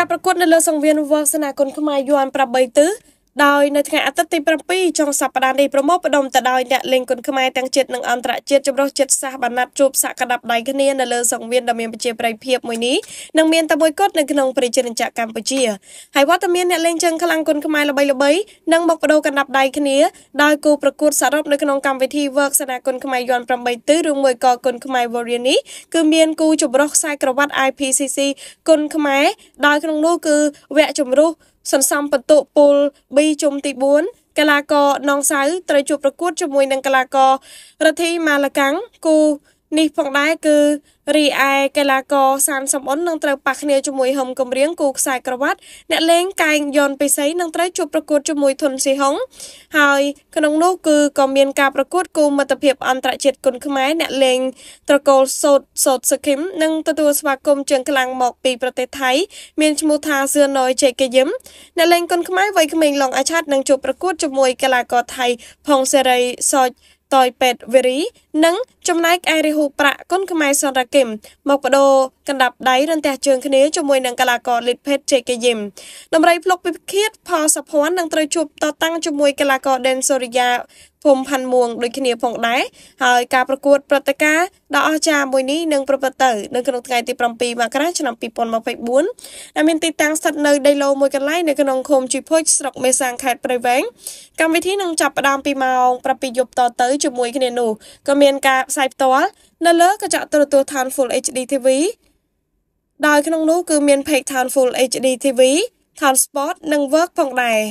ការប្រកួតនៅលើសង្វៀនវងសនាគុនខ្មែរយួន8ទិសដោយនៅថ្ងៃអាទិត្យទី7ចុងសប្តាហ៍នេះប្រមូលផ្ដុំទៅដោយអ្នកលេងគុនខ្មែរទាំងជាតិនិងអន្តរជាតិចម្រុះចិត្តសាសបណ្ណាត់ជួបសក្តាប់ដៃគ្នានៅលើសង្វៀនដ៏មានប្រជាប្រិយភាពមួយនេះនិងមានតែមួយគត់នៅក្នុងប្រជាជនចក្រកម្ពុជាហើយវត្តមានអ្នកលេងជើងខ្លាំងគុនខ្មែរល្បីៗនិងមកបដូរកណ្ដាប់ដៃគ្នាដោយគូប្រកួតសរុបនៅក្នុងកម្មវិធី Work សនាគុនខ្មែរយន់8ទិសឬមួយកគុនខ្មែរ Warrior នេះគឺមានគូចម្រុះខ្សែក្រវ៉ាត់ IPCC គុនខ្មែរដោយក្នុងនោះគឺវគ្គចម្រុះសន្សំពិន្ទុពូល B ជុំទី4កីឡាករនងសៅត្រូវជួបប្រកួតជាមួយនឹងកីឡាកររដ្ឋីម៉ាឡាកាំងគូនេះផងដែរគឺរីឯកីឡាករសានសំអុននឹងត្រូវប៉ះគ្នាជាមួយហឹមកំរៀងគូខ្សែក្រវ៉ាត់អ្នកលេងកែងយ៉នពិសីនឹងត្រូវជួបប្រកួតជាមួយធុនស៊ីហុងហើយក្នុងនោះគឺក៏មានការប្រកួតគូមិត្តភាពអន្តរជាតិគុនខ្មែរអ្នកលេងត្រកូលសូតសូតសខឹមនឹងទទួលស្វាគមន៍ជើងខ្លាំងមកពីប្រទេសថៃមានឈ្មោះថាសឿណយជេកយឹមអ្នកលេងគុនខ្មែរវ័យក្មេងឡុងអាឆាតនឹងជួបប្រកួតជាមួយកីឡាករថៃផងសេរីសោចតយពេតវេរីនិង ចំណែកឯរាហូប្រាក់គុនខ្មែរសនរាគឹមមកបដូរកណ្ដាប់ដៃរន្ទះជើងគ្នាជាមួយនឹងកីឡាករលីតភេទជេកេយឹមដំរីភ្លុកពិភេតផលសុភ័ណ្ឌនឹងត្រូវជួបតតាំងជាមួយកីឡាករដេនសូរិយាភូមិផាន់មួងដូចគ្នាផងដែរហើយការប្រកួតព្រឹត្តិការណ៍ដ៏អស្ចារ្យមួយនេះនឹងប្រព្រឹត្តទៅនៅក្នុងថ្ងៃទី7មករាឆ្នាំ2024ដែលមានទីតាំងស្ថិតនៅដីឡូមួយកន្លែងនៅក្នុងឃុំជីភុជស្រុកមេសាងខេត្តព្រៃវែងកម្មវិធីនឹងចាប់ផ្ដើមពីម៉ោង7យប់តទៅជាមួយគ្នានោះក៏មានការផ្សាយផ្ទាល់នៅលើកញ្ចក់ទូរទស្សន៍ Town Full HD TV ដោយ ក្នុងនោះគឺមាន Page Town Full HD TV Town Sport និង Work ផងដែរ